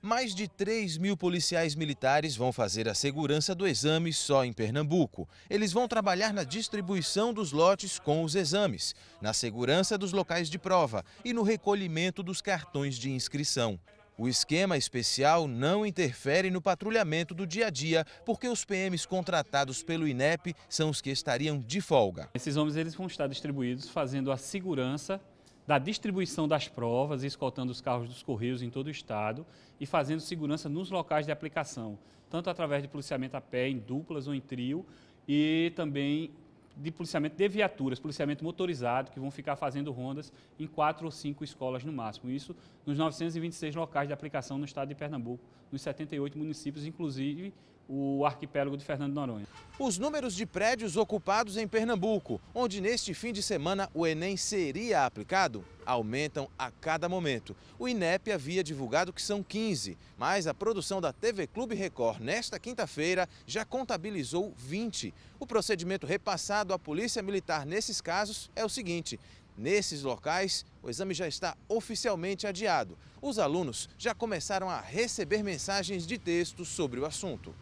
Mais de 3 mil policiais militares vão fazer a segurança do exame só em Pernambuco. Eles vão trabalhar na distribuição dos lotes com os exames, na segurança dos locais de prova e no recolhimento dos cartões de inscrição. O esquema especial não interfere no patrulhamento do dia a dia, porque os PMs contratados pelo INEP são os que estariam de folga. Esses homens eles vão estar distribuídos fazendo a segurança da distribuição das provas, escoltando os carros dos Correios em todo o estado e fazendo segurança nos locais de aplicação, tanto através de policiamento a pé, em duplas ou em trio, e também de policiamento de viaturas, policiamento motorizado, que vão ficar fazendo rondas em quatro ou cinco escolas no máximo. Isso nos 926 locais de aplicação no estado de Pernambuco, nos 78 municípios, inclusive o arquipélago de Fernando de Noronha. Os números de prédios ocupados em Pernambuco, onde neste fim de semana o Enem seria aplicado, aumentam a cada momento. O INEP havia divulgado que são 15, mas a produção da TV Clube Record nesta quinta-feira já contabilizou 20. O procedimento repassado à Polícia Militar nesses casos é o seguinte: Nesses locais, o exame já está oficialmente adiado. Os alunos já começaram a receber mensagens de texto sobre o assunto.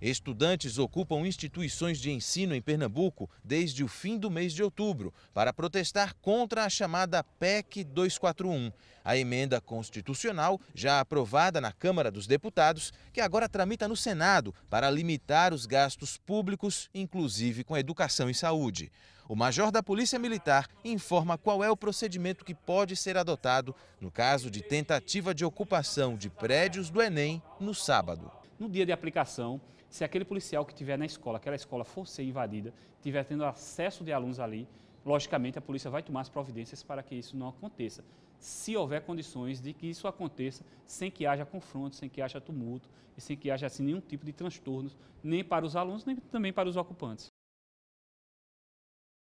Estudantes ocupam instituições de ensino em Pernambuco desde o fim do mês de outubro para protestar contra a chamada PEC 241, a emenda constitucional já aprovada na Câmara dos Deputados, que agora tramita no Senado para limitar os gastos públicos, inclusive com educação e saúde. O major da Polícia Militar informa qual é o procedimento que pode ser adotado no caso de tentativa de ocupação de prédios do Enem no sábado. No dia de aplicação, se aquele policial que estiver na escola, aquela escola for ser invadida, estiver tendo acesso de alunos ali, logicamente a polícia vai tomar as providências para que isso não aconteça. Se houver condições de que isso aconteça sem que haja confronto, sem que haja tumulto e sem que haja assim, nenhum tipo de transtorno, nem para os alunos, nem também para os ocupantes.